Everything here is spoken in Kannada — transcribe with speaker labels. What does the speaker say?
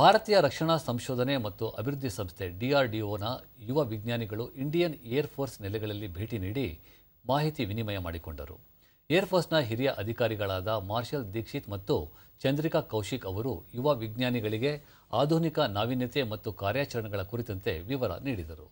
Speaker 1: ಭಾರತೀಯ ರಕ್ಷಣಾ ಸಂಶೋಧನೆ ಮತ್ತು ಅಭಿವೃದ್ಧಿ ಸಂಸ್ಥೆ ಡಿಆರ್ಡಿಒನ ಯುವ ವಿಜ್ಞಾನಿಗಳು ಇಂಡಿಯನ್ ಏರ್ಫೋರ್ಸ್ ನೆಲೆಗಳಲ್ಲಿ ಭೇಟಿ ನೀಡಿ ಮಾಹಿತಿ ವಿನಿಮಯ ಮಾಡಿಕೊಂಡರು ಏರ್ಫೋರ್ಸ್ನ ಹಿರಿಯ ಅಧಿಕಾರಿಗಳಾದ ಮಾರ್ಷಲ್ ದೀಕ್ಷಿತ್ ಮತ್ತು ಚಂದ್ರಿಕಾ ಕೌಶಿಕ್ ಅವರು ಯುವ ವಿಜ್ಞಾನಿಗಳಿಗೆ ಆಧುನಿಕ ನಾವೀನ್ಯತೆ ಮತ್ತು ಕಾರ್ಯಾಚರಣೆಗಳ ಕುರಿತಂತೆ ವಿವರ ನೀಡಿದರು